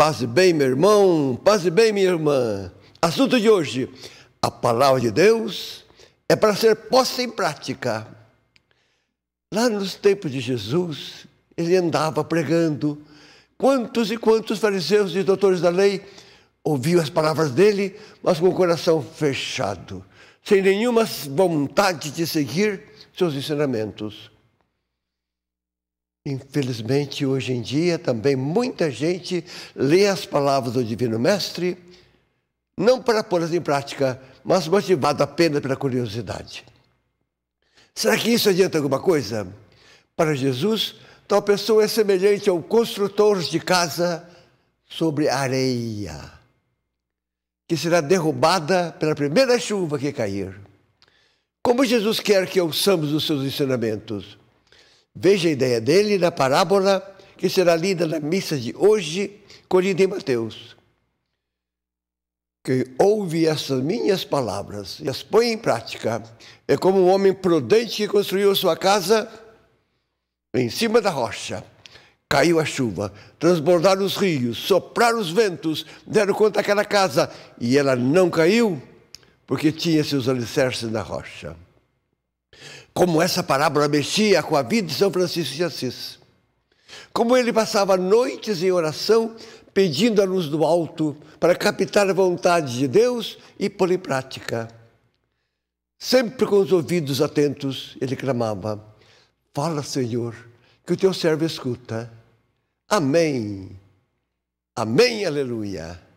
Passe bem, meu irmão, passe bem, minha irmã. Assunto de hoje: a palavra de Deus é para ser posta em prática. Lá nos tempos de Jesus, ele andava pregando. Quantos e quantos fariseus e doutores da lei ouviam as palavras dele, mas com o coração fechado, sem nenhuma vontade de seguir seus ensinamentos. Infelizmente, hoje em dia, também muita gente lê as palavras do Divino Mestre, não para pô-las em prática, mas motivado apenas pela curiosidade. Será que isso adianta alguma coisa? Para Jesus, tal pessoa é semelhante ao construtor de casa sobre areia, que será derrubada pela primeira chuva que cair. Como Jesus quer que ouçamos os seus ensinamentos? Veja a ideia dele na parábola que será lida na missa de hoje, colhida em Mateus. Que ouve essas minhas palavras e as põe em prática é como um homem prudente que construiu sua casa em cima da rocha. Caiu a chuva, transbordaram os rios, sopraram os ventos, deram conta daquela casa e ela não caiu porque tinha seus alicerces na rocha como essa parábola mexia com a vida de São Francisco de Assis. Como ele passava noites em oração, pedindo a luz do alto para captar a vontade de Deus e pôr em prática. Sempre com os ouvidos atentos, ele clamava: Fala, Senhor, que o teu servo escuta. Amém. Amém, aleluia.